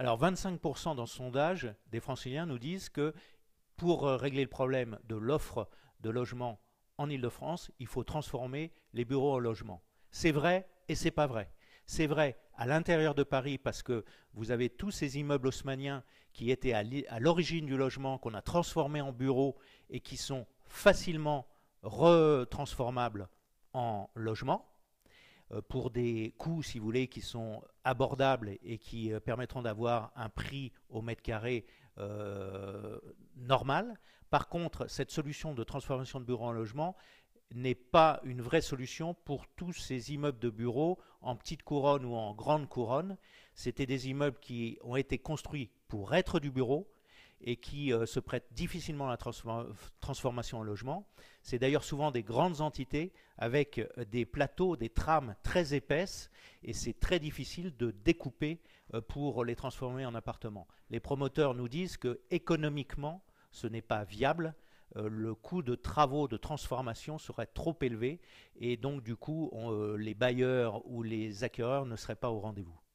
Alors 25% dans ce sondage des franciliens nous disent que pour euh, régler le problème de l'offre de logement en Ile-de-France, il faut transformer les bureaux en logements. C'est vrai et c'est pas vrai. C'est vrai à l'intérieur de Paris parce que vous avez tous ces immeubles haussmanniens qui étaient à l'origine du logement, qu'on a transformés en bureaux et qui sont facilement retransformables en logements. Euh, pour des coûts, si vous voulez, qui sont abordables et qui euh, permettront d'avoir un prix au mètre carré euh, normal. Par contre, cette solution de transformation de bureaux en logement n'est pas une vraie solution pour tous ces immeubles de bureaux en petite couronne ou en grande couronne. C'était des immeubles qui ont été construits pour être du bureau, et qui euh, se prêtent difficilement à la transformation en logement. C'est d'ailleurs souvent des grandes entités avec euh, des plateaux, des trames très épaisses et c'est très difficile de découper euh, pour les transformer en appartements. Les promoteurs nous disent que économiquement, ce n'est pas viable. le coût de travaux de transformation serait trop élevé et donc du coup les bailleurs ou les acquéreurs ne seraient pas au rendez-vous.